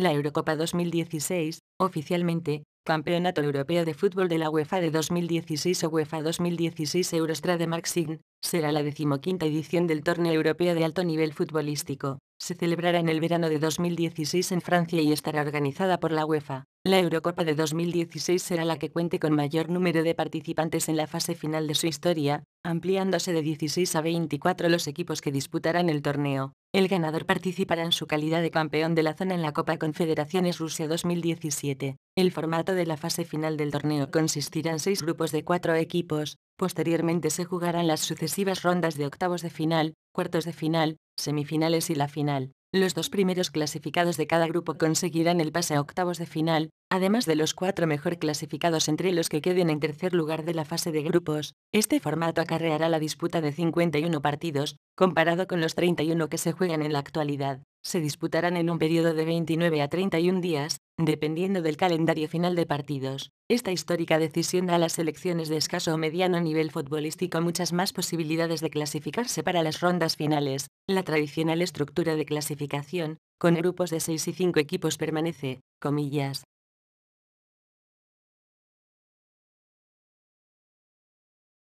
La Eurocopa 2016, oficialmente, Campeonato Europeo de Fútbol de la UEFA de 2016 o UEFA 2016 de Marxing, será la decimoquinta edición del torneo europeo de alto nivel futbolístico. Se celebrará en el verano de 2016 en Francia y estará organizada por la UEFA. La Eurocopa de 2016 será la que cuente con mayor número de participantes en la fase final de su historia, ampliándose de 16 a 24 los equipos que disputarán el torneo. El ganador participará en su calidad de campeón de la zona en la Copa Confederaciones Rusia 2017. El formato de la fase final del torneo consistirá en seis grupos de cuatro equipos, posteriormente se jugarán las sucesivas rondas de octavos de final, cuartos de final, semifinales y la final. Los dos primeros clasificados de cada grupo conseguirán el pase a octavos de final, además de los cuatro mejor clasificados entre los que queden en tercer lugar de la fase de grupos. Este formato acarreará la disputa de 51 partidos, comparado con los 31 que se juegan en la actualidad. Se disputarán en un periodo de 29 a 31 días, dependiendo del calendario final de partidos esta histórica decisión da a las selecciones de escaso o mediano nivel futbolístico muchas más posibilidades de clasificarse para las rondas finales. La tradicional estructura de clasificación, con grupos de 6 y 5 equipos permanece, comillas,